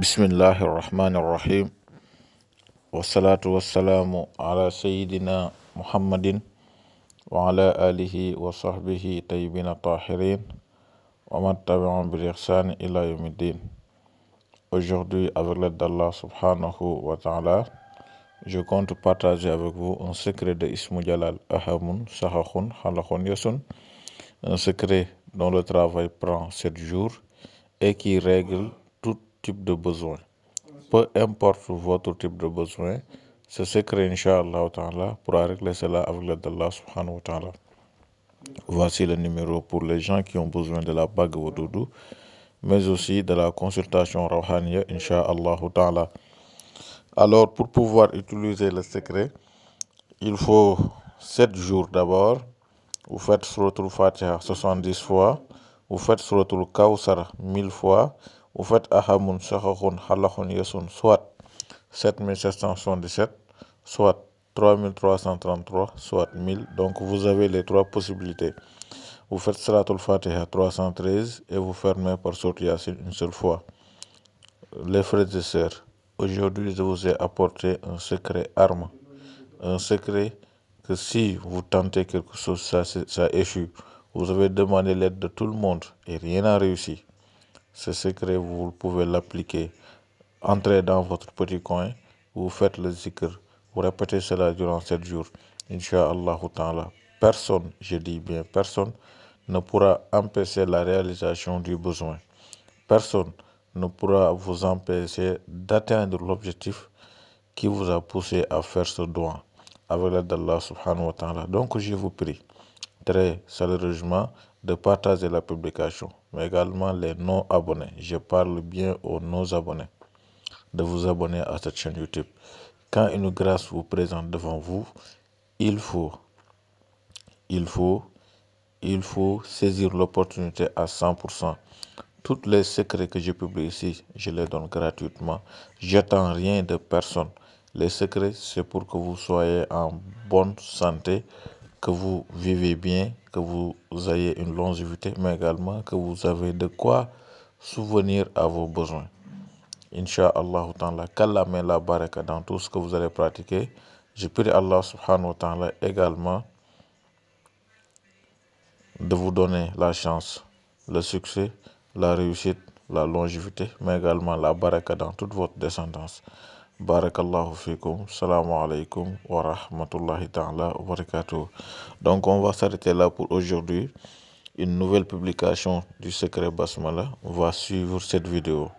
بسم الله الرحمن الرحيم والصلاة والسلام على سيدنا محمد وعلى آله وصحبه طيبين طاهرين ومن تبعهم بالإحسان إلى يوم الدين Aujourd'hui, avec l'aide d'Allah subhanahu wa ta'ala, je compte partager avec vous un secret de Ismu Jalal Ahamun Sahakhun Halakhun Yasun, un secret dont le travail prend 7 jours et qui règle type de besoin. Peu importe votre type de besoin, ce secret, Inch'Allah, pourra régler cela avec l'aide d'Allah subhanahu wa ta'ala. Voici le numéro pour les gens qui ont besoin de la bague au doudou, mais aussi de la consultation Rouhaniya, Inch'Allah ta'ala. Alors, pour pouvoir utiliser le secret, il faut 7 jours d'abord. Vous faites Suratul Fatiha 70 fois. Vous faites Suratul Kawsar 1000 fois. Vous faites ahamun sakhakun yasun soit 7777 soit 3333 soit 1000 donc vous avez les trois possibilités vous faites Salatul Fatiha 313 et vous fermez par sortir une seule fois les frères et sœurs aujourd'hui je vous ai apporté un secret arme un secret que si vous tentez quelque chose ça échoue vous avez demandé l'aide de tout le monde et rien n'a réussi ce secret, vous pouvez l'appliquer. Entrez dans votre petit coin, vous faites le zikr, vous répétez cela durant 7 jours. Inch'Allah ta'ala. Personne, je dis bien personne, ne pourra empêcher la réalisation du besoin. Personne ne pourra vous empêcher d'atteindre l'objectif qui vous a poussé à faire ce doigt avec l'aide d'Allah ta'ala. Donc je vous prie très sérieusement de partager la publication mais également les non-abonnés. Je parle bien aux non-abonnés de vous abonner à cette chaîne YouTube. Quand une grâce vous présente devant vous, il faut, il faut, il faut saisir l'opportunité à 100%. Tous les secrets que je publie ici, je les donne gratuitement. J'attends rien de personne. Les secrets, c'est pour que vous soyez en bonne santé, que vous vivez bien, que vous ayez une longévité, mais également que vous avez de quoi souvenir à vos besoins. Inch'Allah, qu'Allah met la baraka dans tout ce que vous allez pratiquer. Je prie Allah subhanahu wa ta'ala également de vous donner la chance, le succès, la réussite, la longévité, mais également la baraka dans toute votre descendance. Barakallahu fikum. salamu alaikum wa rahmatullahi ta'ala wa barakatuh. Donc, on va s'arrêter là pour aujourd'hui. Une nouvelle publication du secret Basmala va suivre cette vidéo.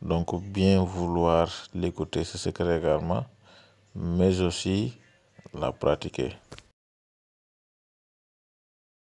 Donc, bien vouloir l'écouter, ce secret également, mais aussi la pratiquer.